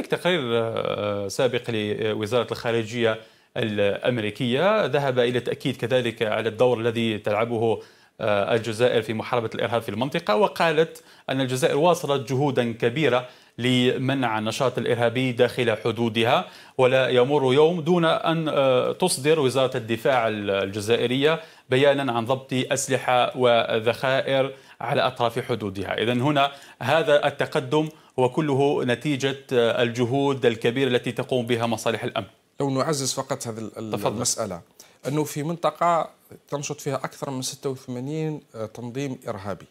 هناك تقرير آه، آه، سابق لوزارة الخارجية الأمريكية ذهب إلى تأكيد كذلك على الدور الذي تلعبه آه، الجزائر في محاربة الإرهاب في المنطقة وقالت أن الجزائر واصلت جهودا كبيرة لمنع النشاط الإرهابي داخل حدودها ولا يمر يوم دون أن تصدر وزارة الدفاع الجزائرية بيانا عن ضبط أسلحة وذخائر على أطراف حدودها إذا هنا هذا التقدم وكله نتيجة الجهود الكبيرة التي تقوم بها مصالح الأمن لو نعزز فقط هذه تفضل. المسألة أنه في منطقة تنشط فيها أكثر من 86 تنظيم إرهابي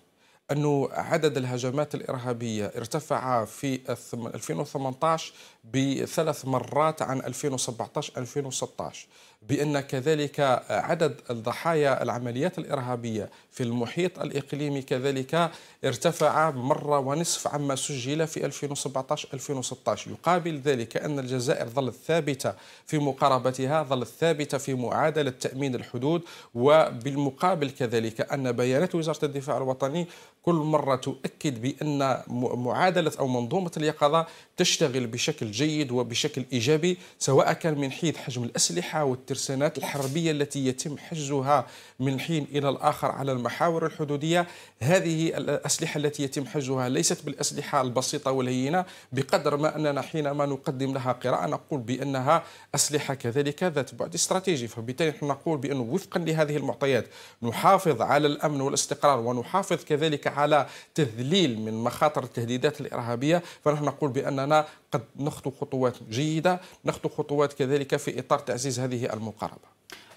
أن عدد الهجمات الإرهابية ارتفع في 2018 بثلاث مرات عن 2017-2016 بأن كذلك عدد الضحايا العمليات الإرهابية في المحيط الإقليمي كذلك ارتفع مرة ونصف عما سجل في 2017-2016 يقابل ذلك أن الجزائر ظلت ثابتة في مقاربتها ظلت ثابتة في معادلة تأمين الحدود وبالمقابل كذلك أن بيانات وزارة الدفاع الوطني كل مرة تؤكد بأن معادلة أو منظومة اليقظة تشتغل بشكل جيد وبشكل إيجابي سواء كان من حيث حجم الأسلحة والترسانات الحربية التي يتم حجزها من حين إلى الآخر على المحاور الحدودية هذه الأسلحة التي يتم حجزها ليست بالأسلحة البسيطة والهينة بقدر ما أننا حينما نقدم لها قراءة نقول بأنها أسلحة كذلك ذات بعد استراتيجي فبالتالي نحن نقول بأنه وفقا لهذه المعطيات نحافظ على الأمن والاستقرار ونحافظ كذلك على تذليل من مخاطر التهديدات الإرهابية فنحن نقول بأننا قد نخطو خطوات جيدة نخطو خطوات كذلك في إطار تعزيز هذه المقاربة